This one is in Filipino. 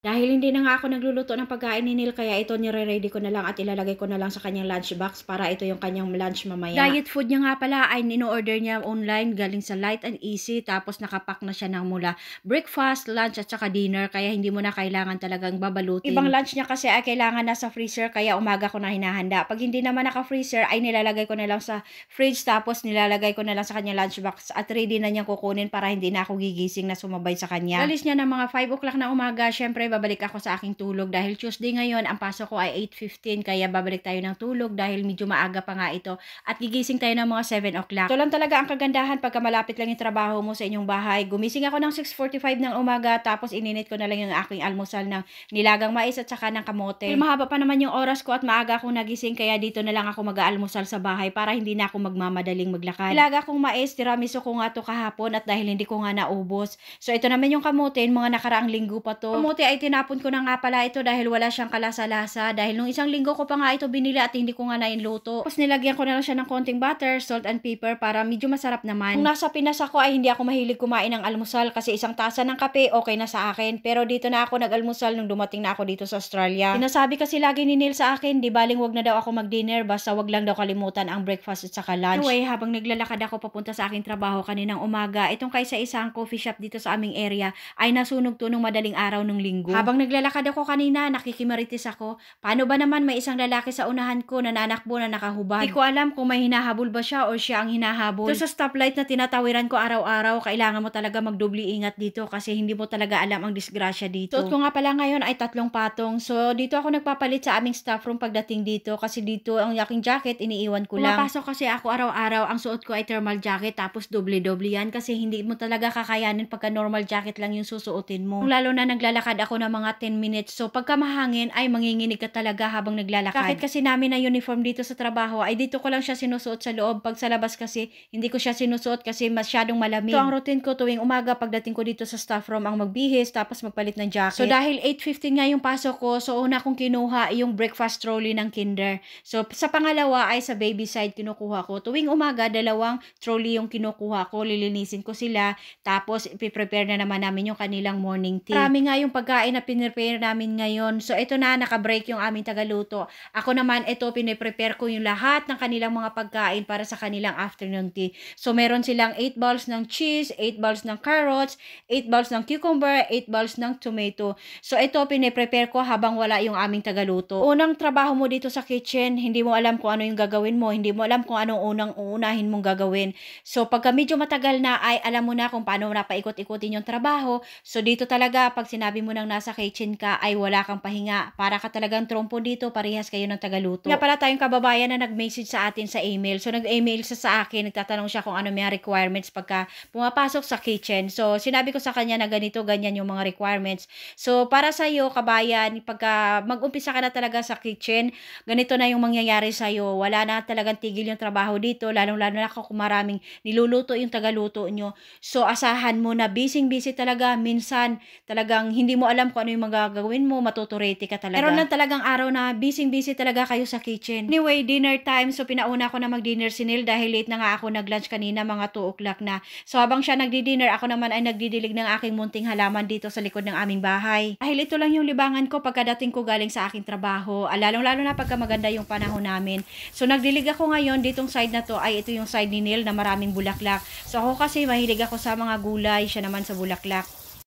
Dahil hindi na nga ako nagluluto ng pagkain ni Neil kaya ito nire-ready ko na lang at ilalagay ko na lang sa kanyang lunchbox para ito yung kanyang lunch mamaya. Diet food niya nga pala ay nino-order niya online galing sa Light and Easy tapos nakapack na siya ng mula breakfast, lunch at saka dinner kaya hindi mo na kailangan talagang babalutin. Ibang lunch niya kasi ay ah, kailangan na sa freezer kaya umaga ko na hinahanda. Pag hindi naman naka-freezer ay nilalagay ko na lang sa fridge tapos nilalagay ko na lang sa kanyang lunchbox at ready na niya kukunin para hindi na ako gigising na sumabay sa kanya. Alis niya ng mga 5 o'clock na umaga syempre babalik ako sa aking tulog dahil Tuesday ngayon ang pasok ko ay 8.15 kaya babalik tayo ng tulog dahil medyo maaga pa nga ito at gigising tayo ng mga 7 o'clock. So lang talaga ang kagandahan pagka malapit lang yung trabaho mo sa inyong bahay. Gumising ako ng 6.45 ng umaga tapos ininit ko na lang yung aking almusal ng nilagang mais at saka ng kamote. Well, mahaba pa naman yung oras ko at maaga akong nagising kaya dito na lang ako mag-aalmusal sa bahay para hindi na ako magmamadaling maglakad. Nilaga kong mais, tiramisu ko nga to kahapon at dahil hindi ko nga naubos. So ito naman yung kamote, mga nakaraang linggo pa to. Kamote ay tinapon ko na nga pala ito dahil wala siyang kalasa-lasa. Dahil nung isang linggo ko pa nga ito binili at hindi ko nga nainluto. Tapos nilagyan ko na lang siya ng konting butter, salt and pepper para medyo masarap naman. Kung nasa Pinas ako ay hindi ako mahilig kumain ng almusal kasi isang tasa ng kape okay na sa akin. Pero dito na ako nag-almusal nung dumating na ako dito sa Australia. Sinasabi kasi lagi ni Neil sa akin, di baling wag na daw ako mag-dinner basta wag lang daw kalimutan ang breakfast at saka lunch. Anyway, habang naglalakad ako papunta sa aking trabaho kaninang umaga, itong kaysa isang coffee shop dito sa aming area ay nasunog to nung madaling araw nung linggo mm Habang naglalakad ako kanina, nakikimaritis ako. Paano ba naman may isang lalaki sa unahan ko na nanakbo na nakahubad? Hindi ko alam kung may hinahabol ba siya o siya ang hinahabol. Ito sa stoplight na tinatawiran ko araw-araw, kailangan mo talaga magdubli ingat dito kasi hindi mo talaga alam ang disgrasya dito. Suot ko nga pala ngayon ay tatlong patong. So, dito ako nagpapalit sa aming staff room pagdating dito kasi dito ang aking jacket iniiwan ko lang. Pumapasok kasi ako araw-araw, ang suot ko ay thermal jacket tapos doble-doble yan kasi hindi mo talaga kakayanin pagka normal jacket lang yung susuotin mo. Lalo na naglalakad ako ng mga 10 minutes. So pagka mahangin ay manginginig ka talaga habang naglalakad. Kahit kasi namin na uniform dito sa trabaho ay dito ko lang siya sinusuot sa loob. Pag sa labas kasi hindi ko siya sinusuot kasi masyadong malamig. So ang routine ko tuwing umaga pagdating ko dito sa staff room ang magbihis tapos magpalit ng jacket. So dahil 8.15 nga yung pasok ko so una kong kinuha yung breakfast trolley ng kinder. So sa pangalawa ay sa baby side kinukuha ko. Tuwing umaga dalawang trolley yung kinukuha ko. Lilinisin ko sila tapos prepare na naman namin yung kanilang morning tea. Marami nga yung pagkain pagkain na pinrepare namin ngayon. So, ito na, nakabreak yung aming tagaluto. Ako naman, ito, piniprepare ko yung lahat ng kanilang mga pagkain para sa kanilang afternoon tea. So, meron silang 8 balls ng cheese, 8 balls ng carrots, 8 balls ng cucumber, 8 balls ng tomato. So, ito, piniprepare ko habang wala yung aming tagaluto. Unang trabaho mo dito sa kitchen, hindi mo alam kung ano yung gagawin mo, hindi mo alam kung anong unang uunahin mong gagawin. So, pagka medyo matagal na, ay alam mo na kung paano na napaikot-ikutin yung trabaho. So, dito talaga, pag sinabi mo nang nasa nasa kitchen ka ay wala kang pahinga. Para ka talagang trompo dito, parehas kayo ng tagaluto. Nga pala tayong kababayan na nag-message sa atin sa email. So nag-email siya sa akin, nagtatanong siya kung ano may requirements pagka pumapasok sa kitchen. So sinabi ko sa kanya na ganito, ganyan yung mga requirements. So para sa iyo kabayan, pagka mag-umpisa ka na talaga sa kitchen, ganito na yung mangyayari sa iyo. Wala na talagang tigil yung trabaho dito, lalong-lalo na kung maraming niluluto yung tagaluto nyo. So asahan mo na busy-busy talaga minsan talagang hindi mo alam kung ano yung magagawin mo, matuturate ka talaga. Meron lang talagang araw na busy-busy talaga kayo sa kitchen. Anyway, dinner time. So, pinauna ko na mag-dinner si Neil dahil late na nga ako nag-lunch kanina, mga 2 o'clock na. So, habang siya nagdi-dinner, ako naman ay nagdidilig ng aking munting halaman dito sa likod ng aming bahay. Dahil ito lang yung libangan ko pagkadating ko galing sa aking trabaho. Ah, lalong-lalo na pagka maganda yung panahon namin. So, nagdilig ako ngayon ditong side na to ay ito yung side ni Neil na maraming bulaklak. So, ako kasi mahilig ako sa mga gulay, siya naman sa bulaklak.